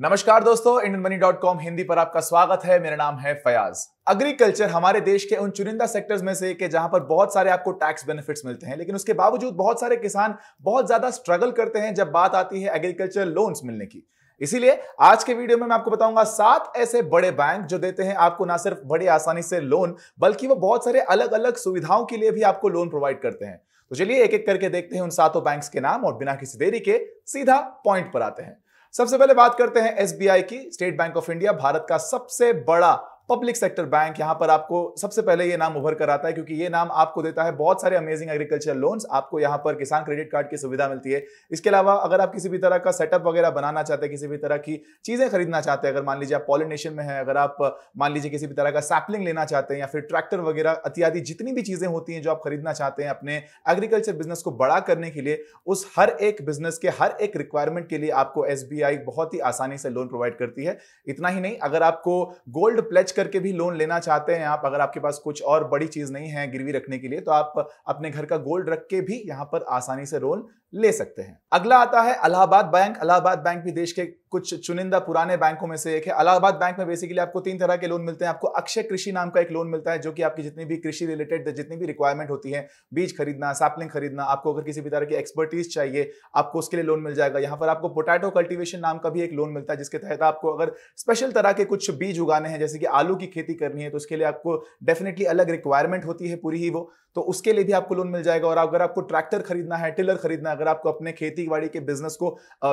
नमस्कार दोस्तों Indian money dot com Hindi पर आपका स्वागत है मेरा नाम है फयाज एग्रीकल्चर हमारे देश के उन चुनिंदा सेक्टर्स में से एक है जहां पर बहुत सारे आपको टैक्स बेनिफिट्स मिलते हैं लेकिन उसके बावजूद बहुत सारे किसान बहुत ज्यादा स्ट्रगल करते हैं जब बात आती है एग्रीकल्चर लोन्स मिलने की इसीलिए आज के वीडियो में मैं आपको बताऊंगा सात ऐसे बड़े बैंक जो देते हैं आपको ना सिर्फ बड़ी आसानी से लोन बल्कि वो बहुत सारे अलग अलग सुविधाओं के लिए भी आपको लोन प्रोवाइड करते हैं तो चलिए एक एक करके देखते हैं उन सातों बैंक्स के नाम और बिना किसी देरी के सीधा पॉइंट पर आते हैं सबसे पहले बात करते हैं एसबीआई की State Bank of India Bharat का सबसे बड़ा पब्लिक सेक्टर बैंक यहां पर आपको सबसे पहले ये नाम उभर कर आता है क्योंकि ये नाम आपको देता है बहुत सारे अमेजिंग एग्रीकल्चर लोन्स आपको यहां पर किसान क्रेडिट कार्ड की सुविधा मिलती है इसके अलावा अगर आप किसी भी तरह का सेटअप वगैरह बनाना चाहते हैं किसी भी तरह की चीजें खरीदना चाहते हैं अगर मान लीजिए आप पॉलिनेशन में है अगर आप मान लीजिए किसी भी तरह का सैपलिंग लेना चाहते हैं या फिर ट्रैक्टर वगैरह इत्यादि जितनी भी चीजें होती हैं जो आप खरीदना चाहते हैं अपने एग्रीकल्चर बिजनेस को बड़ा करने के लिए उस हर एक बिजनेस के हर एक रिक्वायरमेंट के लिए आपको एस बहुत ही आसानी से लोन प्रोवाइड करती है इतना ही नहीं अगर आपको गोल्ड प्लेज करके भी लोन लेना चाहते हैं आप अगर आपके पास कुछ और बड़ी चीज नहीं है गिरवी रखने के लिए तो आप अपने घर का गोल्ड रख के भी यहाँ पर आसानी से लोन ले सकते हैं अगला आता है अलाहाबाद बैंक अलाहाबाद बैंक भी देश के कुछ चुनिंदा पुराने बैंकों में से एक है अलाहाबाद बैंक में बेसिकली आपको तीन तरह के लोन मिलते हैं आपको अक्षय कृषि नाम का एक लोन मिलता है जो कि आपकी जितनी भी कृषि रिलेटेड जितनी भी रिक्वायरमेंट होती है बीज खरीदना सैपलिंग खरीदना आपको अगर किसी भी तरह की एक्सपर्टीज चाहिए आपको उसके लिए लोन मिल जाएगा यहां पर आपको पोटैटो कल्टिवेशन नाम का भी एक लोन मिलता है जिसके तहत आपको अगर स्पेशल तरह के कुछ बीज उगाने हैं जैसे कि आलू की खेती करनी है तो उसके लिए आपको डेफिनेटली अलग रिक्वायरमेंट होती है पूरी ही वो तो उसके लिए भी आपको लोन मिल जाएगा और अगर आपको ट्रैक्टर खरीदना है टिलर खरीदना अगर अगर आपको अपने खेती बाड़ी के बिजनेस को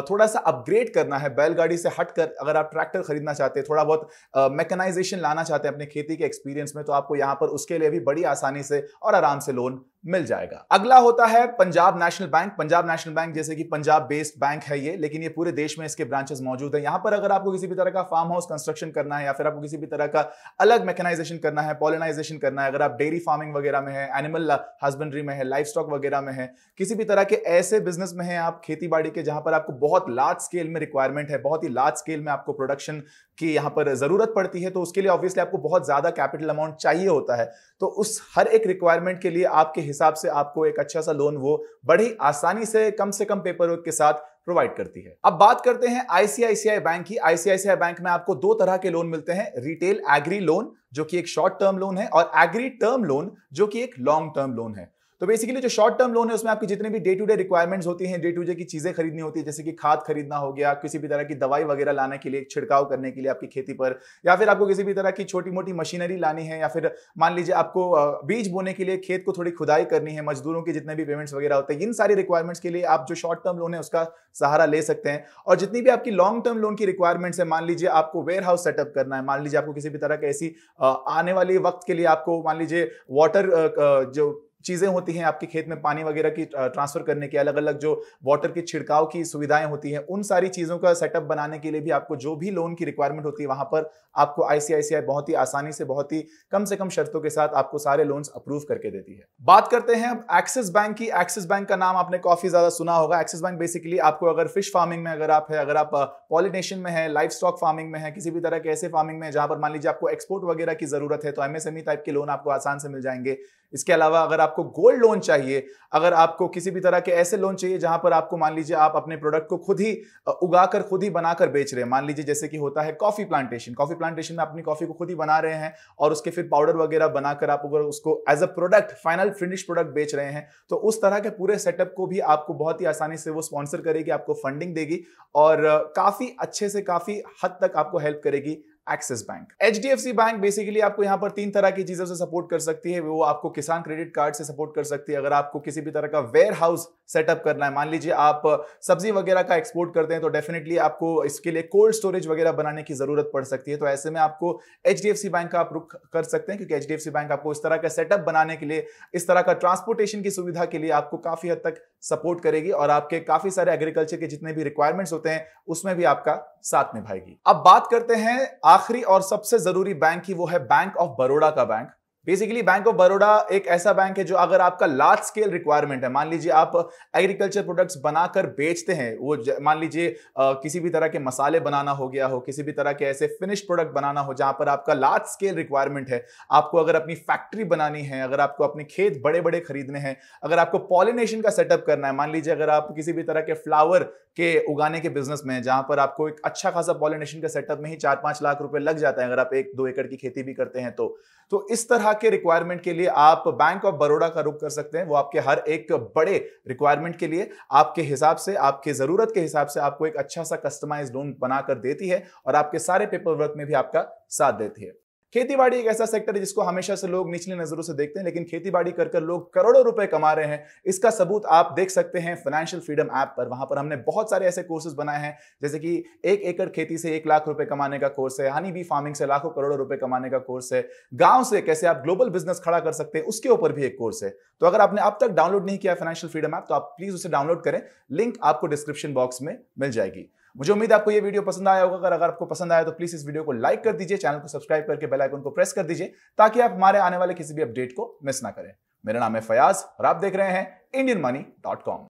थोड़ा सा अपग्रेड करना है बैलगाड़ी से हट कर अगर आप ट्रैक्टर खरीदना चाहते हैं थोड़ा बहुत मैकेनाइजेशन लाना चाहते हैं अपने खेती के एक्सपीरियंस में तो आपको यहाँ पर उसके लिए भी बड़ी आसानी से और आराम से लोन मिल जाएगा अगला होता है Punjab National Bank Punjab National Bank जैसे कि पंजाब बेस्ड बैंक है ये लेकिन ये पूरे देश में इसके ब्रांचेस मौजूद है यहां पर अगर आपको किसी भी तरह का फार्म हाउस कंस्ट्रक्शन करना है या फिर आपको किसी भी तरह का अलग मैकेनाइजेशन करना है पॉलिनाइजेशन करना है अगर आप डेयरी फार्मिंग वगैरह में है एनिमल हस्बेंड्री में है लाइफ स्टॉक वगैरह में है किसी भी तरह के ऐसे बिजनेस में है आप खेती बाड़ी के जहां पर आपको बहुत लार्ज स्केल में रिक्वायरमेंट है बहुत ही लार्ज स्केल में आपको प्रोडक्शन की यहाँ पर जरूरत पड़ती है तो उसके लिए ऑब्वियसली आपको बहुत ज्यादा कैपिटल अमाउंट चाहिए होता है तो उस हर एक रिक्वायरमेंट के लिए आपके हिसाब से आपको एक अच्छा सा लोन वो बड़ी आसानी से कम से कम पेपर वर्क के साथ प्रोवाइड करती है अब बात करते हैं आईसीआईसीआई बैंक की आईसीआईसीआई बैंक में आपको दो तरह के लोन मिलते हैं रिटेल एग्री लोन जो कि एक शॉर्ट टर्म लोन है और एग्री टर्म लोन जो कि एक लॉन्ग टर्म लोन है तो बेसिकली जो शॉर्ट टर्म लोन है उसमें आपकी जितने भी डे टू डे रिक्वायरमेंट्स होती हैं डे टू डे की चीजें खरीदनी होती है जैसे कि खाद खरीदना हो गया किसी भी तरह की दवाई वगैरह लाने के लिए छिड़काव करने के लिए आपकी खेती पर या फिर आपको किसी भी तरह की छोटी मोटी मशीनरी लानी है या फिर मान लीजिए आपको बीज बोने के लिए खेत को थोड़ी खुदाई करनी है मजदूरों के जितने भी पेमेंट्स वगैरह होते हैं इन सारी रिक्वायरमेंट्स के लिए आप जो शॉर्ट टर्म लोन है उसका सहारा ले सकते हैं और जितनी भी आपकी लॉन्ग टर्म लोन की रिक्वायरमेंट्स है मान लीजिए आपको वेयर हाउस सेटअप करना है मान लीजिए आपको किसी भी तरह की ऐसी आने वाले वक्त के लिए आपको मान लीजिए वाटर जो चीज़ें होती हैं आपके खेत में पानी वगैरह की ट्रांसफ़र करने की अलग अलग जो वाटर की छिड़काव की सुविधाएं होती हैं उन सारी चीज़ों का सेटअप बनाने के लिए भी आपको जो भी लोन की रिक्वायरमेंट होती है वहां पर आपको आईसीआईसीआई बहुत ही आसानी से बहुत ही कम से कम शर्तों के साथ आपको सारे लोन्स अप्रूव करके देती है बात करते हैं अब एक्सिस बैंक की एक्सिस बैंक का नाम आपने काफ़ी ज़्यादा सुना होगा एक्सिस बैंक बेसिकली आपको अगर फिश फार्मिंग में अगर आप है अगर आप पॉलिनेशन में है लाइफ स्टॉक फार्मिंग में है किसी भी तरह के ऐसे फार्मिंग में जहाँ पर मान लीजिए आपको एक्सपोर्ट वगैरह की ज़रूरत है तो एमएसएमई टाइप के लोन आपको आसान से मिल जाएंगे इसके अलावा अगर आपको गोल्ड लोन चाहिए अगर आपको किसी भी तरह के ऐसे लोन चाहिए जहां पर आपको मान लीजिए आप अपने प्रोडक्ट को खुद ही उगाकर खुद ही बनाकर बेच रहे हैं मान लीजिए जैसे कि होता है कॉफी प्लांटेशन कॉफी प्लांटेशन में अपनी कॉफी को खुद ही बना रहे हैं और उसके फिर पाउडर वगैरह बनाकर आप अगर उसको as a product final finish product बेच रहे हैं तो उस तरह के पूरे सेटअप को भी आपको बहुत ही आसानी से वो स्पॉन्सर करेगी आपको फंडिंग देगी और काफी अच्छे से काफी हद तक आपको हेल्प करेगी Axis Bank H D F C Bank basically आपको यहाँ पर तीन तरह की चीजों से सपोर्ट कर सकती है वो आपको किसान क्रेडिट कार्ड से सपोर्ट कर सकती है अगर आपको किसी भी तरह का वेयर हाउस सेटअप करना है मान लीजिए आप सब्जी वगैरह का एक्सपोर्ट करते हैं तो डेफिनेटली आपको इसके लिए कोल्ड स्टोरेज वगैरह बनाने की जरूरत पड़ सकती है तो ऐसे में आपको H D F C Bank का आप रुख कर सकते हैं क्योंकि H D F C Bank आपको इस तरह का सेटअप बनाने के लिए इस तरह का ट्रांसपोर्टेशन की सुविधा के लिए आपको काफी हद तक सपोर्ट करेगी और आपके काफी सारे एग्रीकल्चर के जितने भी रिक्वायरमेंट्स होते हैं उसमें भी आपका साथ निभाएगी अब बात करते हैं आखिरी और सबसे जरूरी बैंक की वो है बैंक ऑफ बड़ौदा का bank basically Bank of Baroda एक ऐसा बैंक है जो अगर आपका लार्ज स्केल रिक्वायरमेंट है मान लीजिए आप एग्रीकल्चर प्रोडक्ट्स बनाकर बेचते हैं वो मान लीजिए किसी भी तरह के मसाले बनाना हो गया हो किसी भी तरह के ऐसे फिनिश प्रोडक्ट बनाना हो जहां पर आपका लार्ज स्केल रिक्वायरमेंट है आपको अगर अपनी फैक्ट्री बनानी है अगर आपको अपने खेत बड़े बड़े खरीदने हैं अगर आपको पॉलिनेशन का सेटअप करना है मान लीजिए अगर आप किसी भी तरह के फ्लावर के उगाने के बिजनेस में है जहां पर आपको एक अच्छा खासा पॉलिनेशन का सेटअप में ही चार पांच लाख रुपए लग जाता है अगर आप एक दो एकड़ की खेती भी करते हैं तो, तो इस तरह के रिक्वायरमेंट के लिए आप बैंक ऑफ बड़ोड़ा का रुख कर सकते हैं वो आपके हर एक बड़े रिक्वायरमेंट के लिए आपके हिसाब से आपके ज़रूरत के हिसाब से आपको एक अच्छा सा कस्टमाइज लोन बनाकर देती है और आपके सारे पेपर वर्क में भी आपका साथ देती है खेतीबाड़ी एक ऐसा सेक्टर है जिसको हमेशा से लोग निचली नजरों से देखते हैं लेकिन खेतीबाड़ी कर कर लोग करोड़ों रुपए कमा रहे हैं इसका सबूत आप देख सकते हैं फाइनेंशियल फ्रीडम ऐप पर वहां पर हमने बहुत सारे ऐसे कोर्सेज बनाए हैं जैसे कि एक एकड़ खेती से एक लाख रुपए कमाने का कोर्स है हनी बी फार्मिंग से लाखों करोड़ों रुपए कमाने का कोर्स है गांव से कैसे आप ग्लोबल बिजनेस खड़ा कर सकते हैं उसके ऊपर भी एक कोर्स है तो अगर आपने अब तक डाउनलोड नहीं किया फाइनेंशियल फ्रीडम ऐप तो आप प्लीज उसे डाउनलोड करें लिंक आपको डिस्क्रिप्शन बॉक्स में मिल जाएगी मुझे उम्मीद आपको ये वीडियो पसंद आया होगा अगर अगर आपको पसंद आया तो प्लीज इस वीडियो को लाइक कर दीजिए चैनल को सब्सक्राइब करके बेल आइकन को प्रेस कर दीजिए ताकि आप हमारे आने वाले किसी भी अपडेट को मिस ना करें मेरा नाम है फयाज और आप देख रहे हैं इंडियन मनी डॉट कॉम